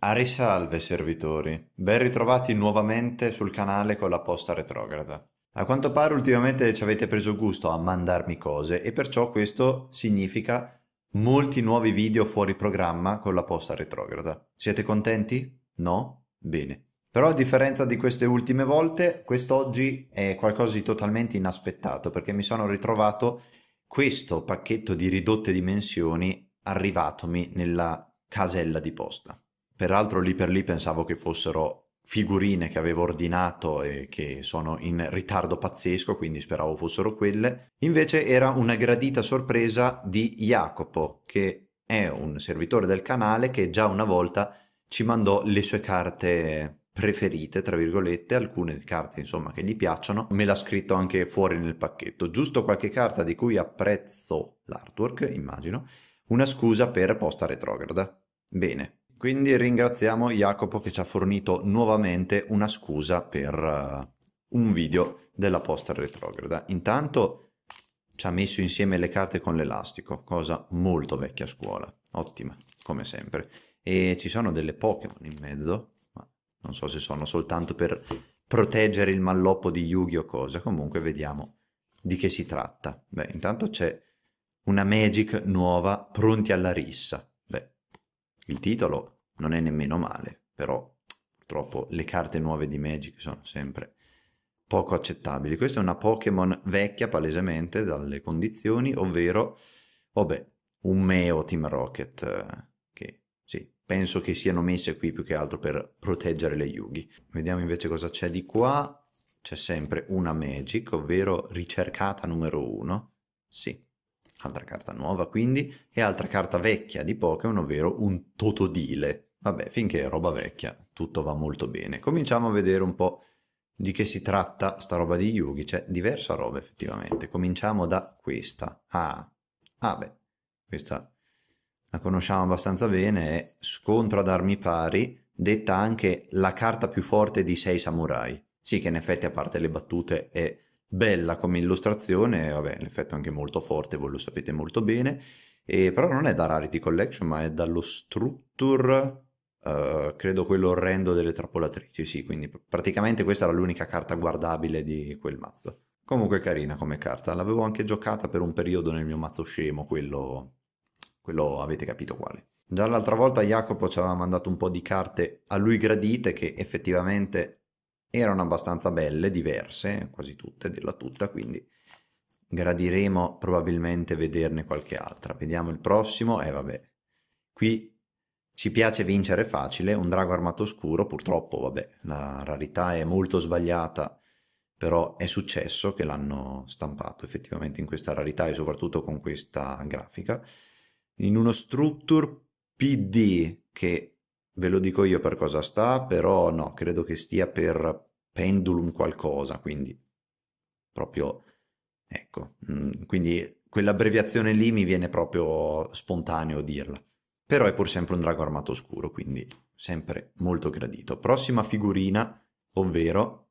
A risalve servitori, ben ritrovati nuovamente sul canale con la posta retrograda. A quanto pare ultimamente ci avete preso gusto a mandarmi cose e perciò questo significa molti nuovi video fuori programma con la posta retrograda. Siete contenti? No? Bene. Però a differenza di queste ultime volte, quest'oggi è qualcosa di totalmente inaspettato perché mi sono ritrovato questo pacchetto di ridotte dimensioni arrivatomi nella casella di posta. Peraltro lì per lì pensavo che fossero figurine che avevo ordinato e che sono in ritardo pazzesco, quindi speravo fossero quelle. Invece era una gradita sorpresa di Jacopo, che è un servitore del canale che già una volta ci mandò le sue carte preferite, tra virgolette, alcune carte insomma che gli piacciono, me l'ha scritto anche fuori nel pacchetto, giusto qualche carta di cui apprezzo l'artwork, immagino, una scusa per posta retrograda. Bene, quindi ringraziamo Jacopo che ci ha fornito nuovamente una scusa per uh, un video della posta retrograda. Intanto ci ha messo insieme le carte con l'elastico, cosa molto vecchia scuola, ottima come sempre. E ci sono delle Pokémon in mezzo, ma non so se sono soltanto per proteggere il malloppo di Yugi o cosa, comunque vediamo di che si tratta. Beh, intanto c'è una Magic nuova pronti alla rissa. Il titolo non è nemmeno male, però purtroppo le carte nuove di Magic sono sempre poco accettabili. Questa è una Pokémon vecchia palesemente dalle condizioni, ovvero, vabbè, un Meo Team Rocket, eh, che sì, penso che siano messe qui più che altro per proteggere le Yugi. Vediamo invece cosa c'è di qua. C'è sempre una Magic, ovvero ricercata numero 1. Sì, altra carta nuova quindi, e altra carta vecchia di Pokémon, ovvero un Totodile. Vabbè, finché è roba vecchia, tutto va molto bene. Cominciamo a vedere un po' di che si tratta sta roba di Yugi, c'è diversa roba effettivamente. Cominciamo da questa. Ah, ah questa la conosciamo abbastanza bene, è Scontro ad armi pari, detta anche la carta più forte di sei samurai. Sì che in effetti a parte le battute è bella come illustrazione, vabbè, l'effetto è anche molto forte, voi lo sapete molto bene, e, però non è da Rarity Collection, ma è dallo Structure, uh, credo quello orrendo delle trappolatrici, sì, quindi praticamente questa era l'unica carta guardabile di quel mazzo. Comunque carina come carta, l'avevo anche giocata per un periodo nel mio mazzo scemo, quello, quello avete capito quale. Già l'altra volta Jacopo ci aveva mandato un po' di carte a lui gradite che effettivamente erano abbastanza belle, diverse, quasi tutte, della tutta, quindi gradiremo probabilmente vederne qualche altra. Vediamo il prossimo, e eh, vabbè, qui ci piace vincere facile, un drago armato scuro, purtroppo, vabbè, la rarità è molto sbagliata, però è successo che l'hanno stampato effettivamente in questa rarità e soprattutto con questa grafica, in uno structure PD che ve lo dico io per cosa sta, però no, credo che stia per pendulum qualcosa, quindi proprio, ecco, mm, quindi quell'abbreviazione lì mi viene proprio spontaneo dirla. Però è pur sempre un drago armato scuro, quindi sempre molto gradito. Prossima figurina, ovvero,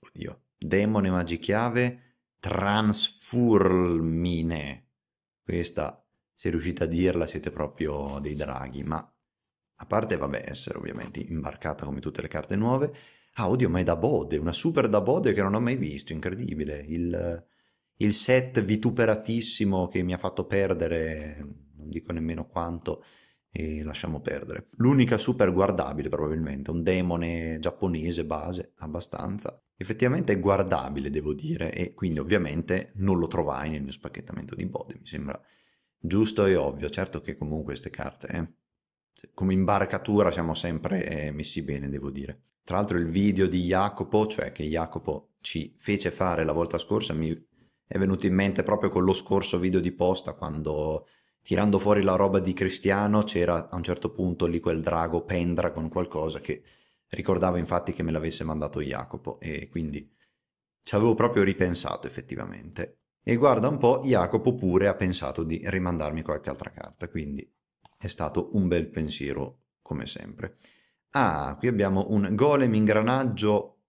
oddio, demone magichiave transfurmine. Questa, se riuscite a dirla, siete proprio dei draghi, ma a parte, vabbè, essere ovviamente imbarcata come tutte le carte nuove. Ah, oddio, ma è da Bode, una super da Bode che non ho mai visto, incredibile. Il, il set vituperatissimo che mi ha fatto perdere, non dico nemmeno quanto, e lasciamo perdere. L'unica super guardabile probabilmente, un demone giapponese base, abbastanza. Effettivamente è guardabile, devo dire, e quindi ovviamente non lo trovai nel mio spacchettamento di Bode, mi sembra giusto e ovvio. Certo che comunque queste carte... Eh come imbarcatura siamo sempre eh, messi bene, devo dire. Tra l'altro il video di Jacopo, cioè che Jacopo ci fece fare la volta scorsa, mi è venuto in mente proprio con lo scorso video di posta quando tirando fuori la roba di Cristiano c'era a un certo punto lì quel drago pendra con qualcosa che ricordava infatti che me l'avesse mandato Jacopo e quindi ci avevo proprio ripensato effettivamente. E guarda un po', Jacopo pure ha pensato di rimandarmi qualche altra carta, quindi è stato un bel pensiero, come sempre. Ah, qui abbiamo un golem ingranaggio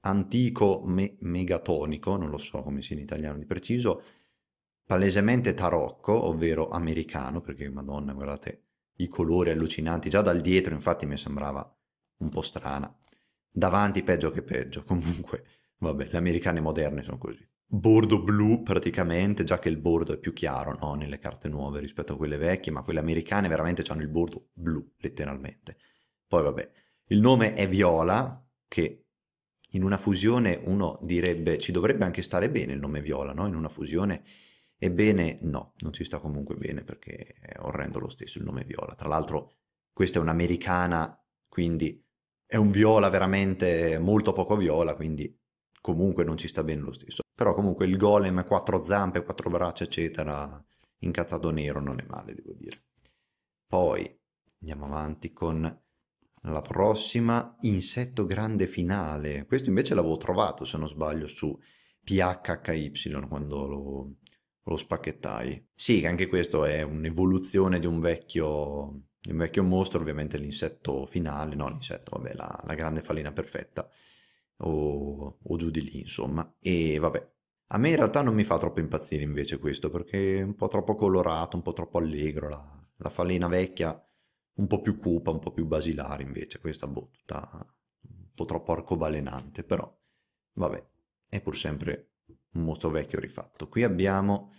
antico me- megatonico, non lo so come sia in italiano di preciso, palesemente tarocco, ovvero americano, perché madonna, guardate i colori allucinanti, già dal dietro infatti mi sembrava un po' strana, davanti peggio che peggio, comunque, vabbè, le americane moderne sono così bordo blu praticamente, già che il bordo è più chiaro no? nelle carte nuove rispetto a quelle vecchie, ma quelle americane veramente hanno il bordo blu, letteralmente. Poi vabbè, il nome è Viola, che in una fusione uno direbbe ci dovrebbe anche stare bene il nome Viola, no? In una fusione... Ebbene no, non ci sta comunque bene perché è orrendo lo stesso il nome Viola. Tra l'altro questa è un'americana, quindi è un Viola veramente molto poco Viola, quindi comunque non ci sta bene lo stesso. Però comunque il golem, quattro zampe, quattro braccia, eccetera, incazzato nero non è male, devo dire. Poi andiamo avanti con la prossima, insetto grande finale. Questo invece l'avevo trovato, se non sbaglio, su PHHY quando lo, lo spacchettai. Sì, anche questo è un'evoluzione di un vecchio, di vecchio mostro, ovviamente l'insetto finale, no l'insetto, vabbè, la, la grande falina perfetta o, o giù di lì, insomma. E vabbè, a me in realtà non mi fa troppo impazzire invece questo, perché è un po' troppo colorato, un po' troppo allegro, la, la falena vecchia un po' più cupa, un po' più basilare invece, questa boh, un po' troppo arcobalenante, però vabbè, è pur sempre un mostro vecchio rifatto. Qui abbiamo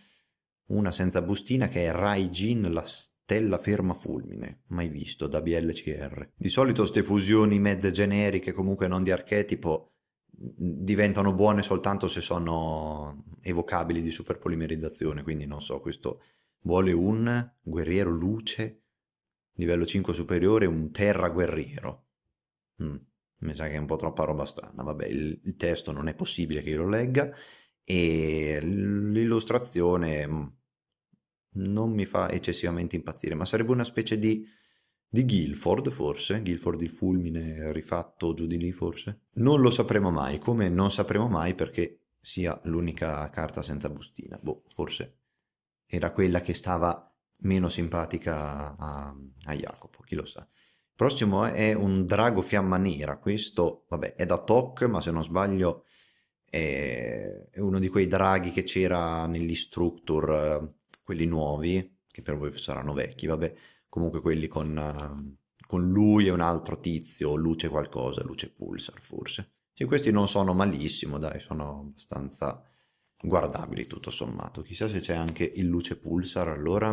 una senza bustina che è Rai Raijin la Stella ferma fulmine, mai visto, da BLCR. Di solito ste fusioni mezze generiche, comunque non di archetipo, diventano buone soltanto se sono evocabili di superpolimerizzazione, quindi non so, questo vuole un guerriero luce livello 5 superiore, un terra guerriero. Mm, mi sa che è un po' troppa roba strana, vabbè, il, il testo non è possibile che io lo legga e l'illustrazione mm, non mi fa eccessivamente impazzire, ma sarebbe una specie di, di Guilford forse, Guilford il fulmine rifatto giù di lì forse. Non lo sapremo mai, come non sapremo mai perché sia l'unica carta senza bustina, boh, forse era quella che stava meno simpatica a, a Jacopo, chi lo sa. Il prossimo è un drago fiamma nera, questo vabbè è da Toc, ma se non sbaglio è, uno di quei draghi che c'era nell'Istructor quelli nuovi, che per voi saranno vecchi, vabbè, comunque quelli con, eh, con lui e un altro tizio, luce qualcosa, luce pulsar forse. Sì, questi non sono malissimo, dai, sono abbastanza guardabili tutto sommato. Chissà se c'è anche il luce pulsar allora.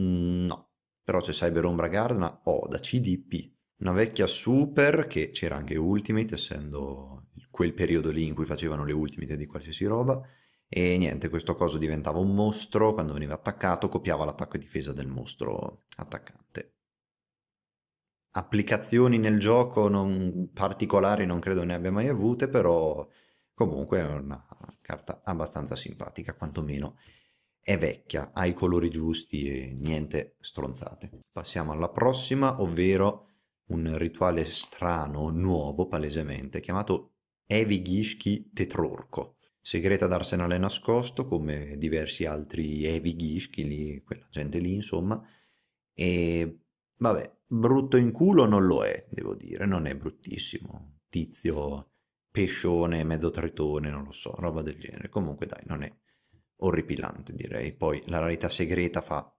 Mm, no, però c'è Cyber Ombra Gardena, ho oh, da CDP, una vecchia super che c'era anche Ultimate, essendo quel periodo lì in cui facevano le Ultimate di qualsiasi roba, e niente, questo coso diventava un mostro, quando veniva attaccato copiava l'attacco e difesa del mostro attaccante. Applicazioni nel gioco non particolari non credo ne abbia mai avute, però comunque è una carta abbastanza simpatica, quantomeno è vecchia, ha i colori giusti e niente stronzate. Passiamo alla prossima, ovvero un rituale strano, nuovo palesemente, chiamato Evigishki Tetrorco segreta d'arsenale nascosto come diversi altri Evi Ghischchi, quella gente lì insomma, e vabbè, brutto in culo non lo è, devo dire, non è bruttissimo, tizio pescione, mezzo tritone, non lo so, roba del genere, comunque dai, non è orripilante direi, poi la rarità segreta fa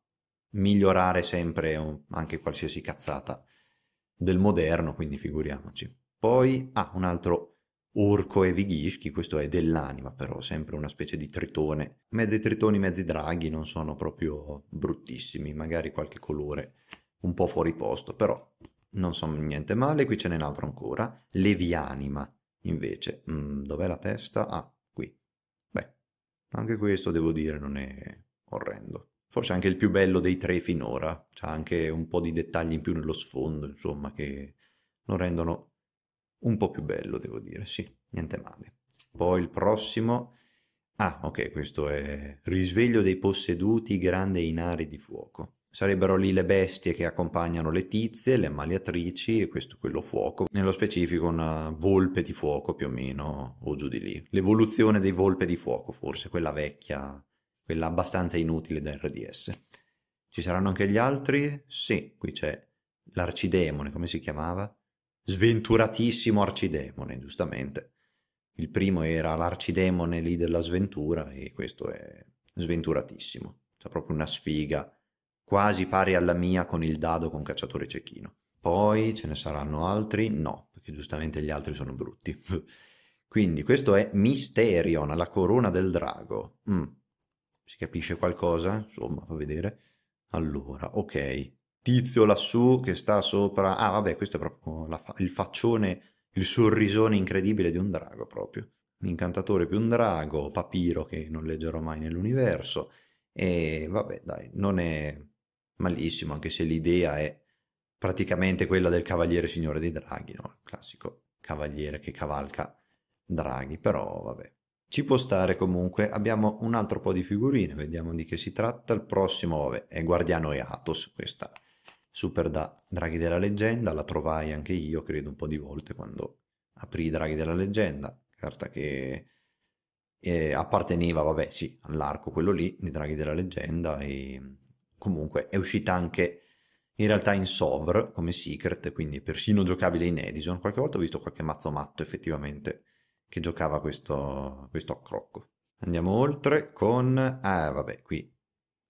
migliorare sempre anche qualsiasi cazzata del moderno, quindi figuriamoci. Poi, ah, un altro Urco e Vighischi, questo è dell'anima però, sempre una specie di tritone. Mezzi tritoni, mezzi draghi non sono proprio bruttissimi, magari qualche colore un po' fuori posto, però non sono niente male. Qui ce n'è un altro ancora, Levianima invece. Mm, dov'è la testa? Ah, qui. Beh, anche questo devo dire non è orrendo. Forse anche il più bello dei tre finora, c'ha anche un po' di dettagli in più nello sfondo, insomma, che lo rendono un po' più bello, devo dire, sì, niente male. Poi il prossimo... Ah, ok, questo è Risveglio dei posseduti, grande inari di fuoco. Sarebbero lì le bestie che accompagnano le tizie, le ammaliatrici e questo quello fuoco, nello specifico una volpe di fuoco più o meno, o giù di lì. L'evoluzione dei volpe di fuoco forse, quella vecchia, quella abbastanza inutile da RDS. Ci saranno anche gli altri? Sì, qui c'è l'arcidemone, come si chiamava? sventuratissimo arcidemone, giustamente. Il primo era l'arcidemone lì della sventura e questo è sventuratissimo. C'è proprio una sfiga quasi pari alla mia con il dado con cacciatore cecchino. Poi ce ne saranno altri? No, perché giustamente gli altri sono brutti. Quindi questo è Mysterion, la corona del drago. Mm. Si capisce qualcosa? Insomma, fa vedere. Allora, ok tizio lassù che sta sopra... Ah vabbè, questo è proprio fa... il faccione, il sorrisone incredibile di un drago proprio. Incantatore più un drago, papiro che non leggerò mai nell'universo. E vabbè, dai, non è malissimo, anche se l'idea è praticamente quella del cavaliere signore dei draghi, no? Il classico cavaliere che cavalca draghi, però vabbè. Ci può stare comunque, abbiamo un altro po' di figurine, vediamo di che si tratta, il prossimo vabbè, è Guardiano e Atos, questa Super da Draghi della Leggenda, la trovai anche io, credo, un po' di volte quando aprì i Draghi della Leggenda, carta che eh, apparteneva, vabbè, sì, all'arco quello lì, di Draghi della Leggenda, e comunque è uscita anche in realtà in Sovr come secret, quindi persino giocabile in Edison. Qualche volta ho visto qualche mazzo matto effettivamente che giocava questo, questo accrocco. Andiamo oltre con... Ah, vabbè, qui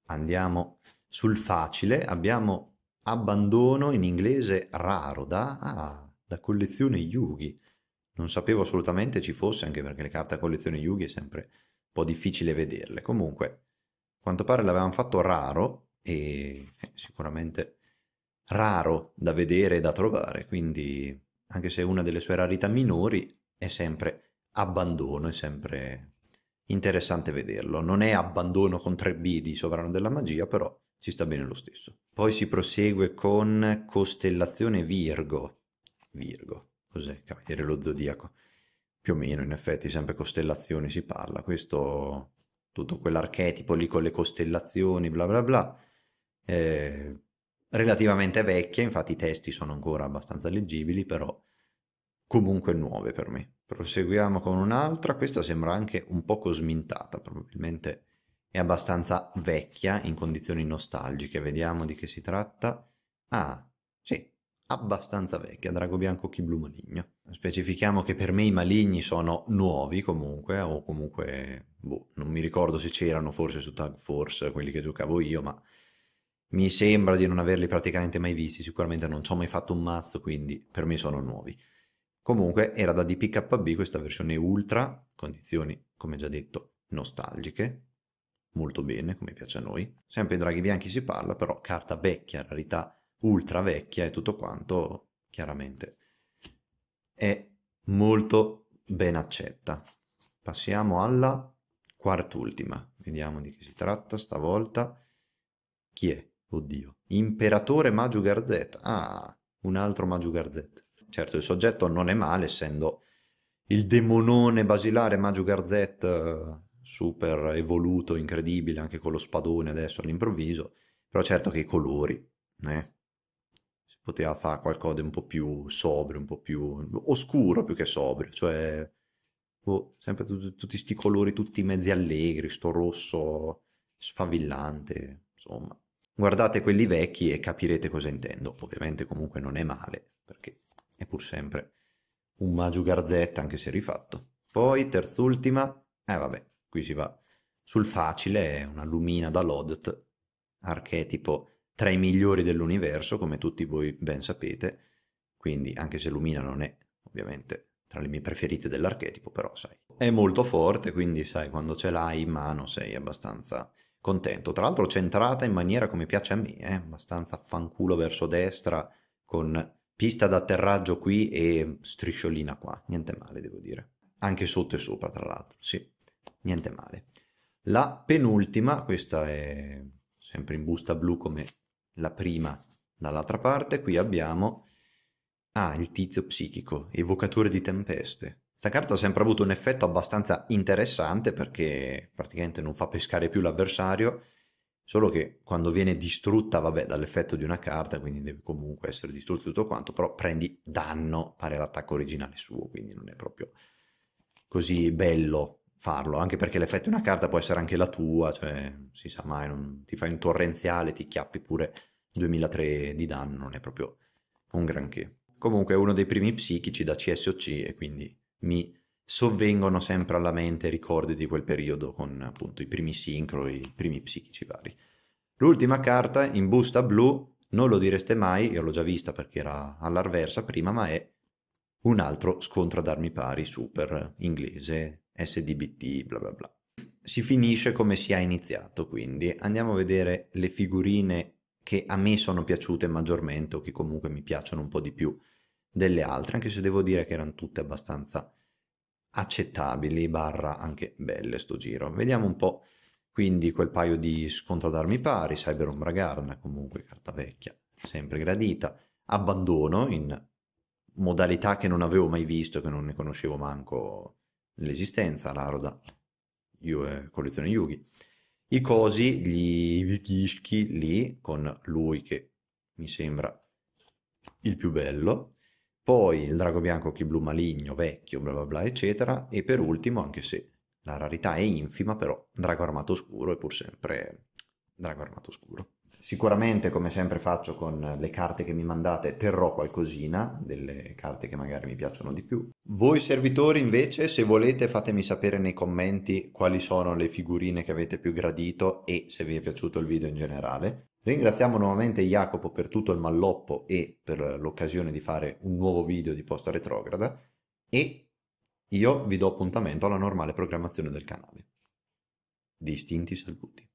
andiamo sul facile. Abbiamo Abbandono in inglese raro da, ah, da collezione Yugi. Non sapevo assolutamente ci fosse, anche perché le carte a collezione Yugi è sempre un po' difficile vederle. Comunque, a quanto pare l'avevano fatto raro e eh, sicuramente raro da vedere e da trovare, quindi anche se è una delle sue rarità minori è sempre abbandono, è sempre interessante vederlo. Non è abbandono con 3B di Sovrano della Magia, però ci sta bene lo stesso. Poi si prosegue con costellazione Virgo. Virgo, cos'è? Cavaliere lo zodiaco. Più o meno, in effetti, sempre costellazioni si parla. Questo, tutto quell'archetipo lì con le costellazioni, bla bla bla. Eh, relativamente vecchia, infatti i testi sono ancora abbastanza leggibili, però comunque nuove per me. Proseguiamo con un'altra, questa sembra anche un poco smintata, probabilmente è abbastanza vecchia, in condizioni nostalgiche. Vediamo di che si tratta. Ah, sì, abbastanza vecchia, Drago Bianco Chi Blu Maligno. Specifichiamo che per me i maligni sono nuovi comunque, o comunque, boh, non mi ricordo se c'erano forse su Tag Force quelli che giocavo io, ma mi sembra di non averli praticamente mai visti, sicuramente non ci ho mai fatto un mazzo, quindi per me sono nuovi. Comunque era da DPKB questa versione ultra, condizioni come già detto nostalgiche, molto bene, come piace a noi. Sempre in draghi bianchi si parla, però carta vecchia, rarità ultra vecchia e tutto quanto, chiaramente, è molto ben accetta. Passiamo alla quart'ultima, vediamo di chi si tratta stavolta. Chi è? Oddio. Imperatore Magiu Garzetta. Ah, un altro Magiu Garzetta. Certo, il soggetto non è male, essendo il demonone basilare Magiu Garzetta super evoluto, incredibile, anche con lo spadone adesso all'improvviso, però certo che i colori, eh? si poteva fare qualcosa di un po' più sobrio, un po' più oscuro più che sobrio, cioè boh, sempre tutti questi colori tutti mezzi allegri, sto rosso sfavillante, insomma. Guardate quelli vecchi e capirete cosa intendo, ovviamente comunque non è male, perché è pur sempre un Magiu Garzetta anche se rifatto. Poi terz'ultima, eh vabbè, qui si va sul facile, è una lumina da Lodth, archetipo tra i migliori dell'universo, come tutti voi ben sapete, quindi anche se lumina non è ovviamente tra le mie preferite dell'archetipo, però sai, è molto forte, quindi sai, quando ce l'hai in mano sei abbastanza contento. Tra l'altro centrata in maniera come piace a me, eh? abbastanza fanculo verso destra, con pista d'atterraggio qui e strisciolina qua, niente male devo dire. Anche sotto e sopra, tra l'altro, sì niente male. La penultima, questa è sempre in busta blu come la prima dall'altra parte, qui abbiamo ah, il tizio psichico, evocatore di tempeste. Questa carta ha sempre avuto un effetto abbastanza interessante perché praticamente non fa pescare più l'avversario, solo che quando viene distrutta, vabbè, dall'effetto di una carta, quindi deve comunque essere distrutto tutto quanto, però prendi danno pare all'attacco originale suo, quindi non è proprio così bello farlo, anche perché l'effetto di una carta può essere anche la tua, cioè si sa mai, non, ti fai un torrenziale, ti chiappi pure 2003 di danno, non è proprio un granché. Comunque è uno dei primi psichici da CSOC e quindi mi sovvengono sempre alla mente ricordi di quel periodo con appunto i primi sincro, i primi psichici vari. L'ultima carta in busta blu, non lo direste mai, io l'ho già vista perché era all'arversa prima, ma è un altro scontro ad armi pari super inglese SDBT, bla bla bla. Si finisce come si è iniziato, quindi andiamo a vedere le figurine che a me sono piaciute maggiormente o che comunque mi piacciono un po' di più delle altre, anche se devo dire che erano tutte abbastanza accettabili, barra anche belle sto giro. Vediamo un po' quindi quel paio di scontro d'armi pari, Cyber Umbra Garna, comunque carta vecchia, sempre gradita, abbandono in modalità che non avevo mai visto, che non ne conoscevo manco nell'esistenza, l'Aroda, eh, collezione Yugi. I cosi, gli Vitishki lì, con lui che mi sembra il più bello, poi il drago bianco, chi blu maligno, vecchio, bla bla bla, eccetera, e per ultimo, anche se la rarità è infima, però drago armato scuro è pur sempre drago armato scuro. Sicuramente, come sempre faccio con le carte che mi mandate, terrò qualcosina delle carte che magari mi piacciono di più. Voi servitori, invece, se volete, fatemi sapere nei commenti quali sono le figurine che avete più gradito e se vi è piaciuto il video in generale. Ringraziamo nuovamente Jacopo per tutto il malloppo e per l'occasione di fare un nuovo video di posta retrograda e io vi do appuntamento alla normale programmazione del canale. Distinti saluti.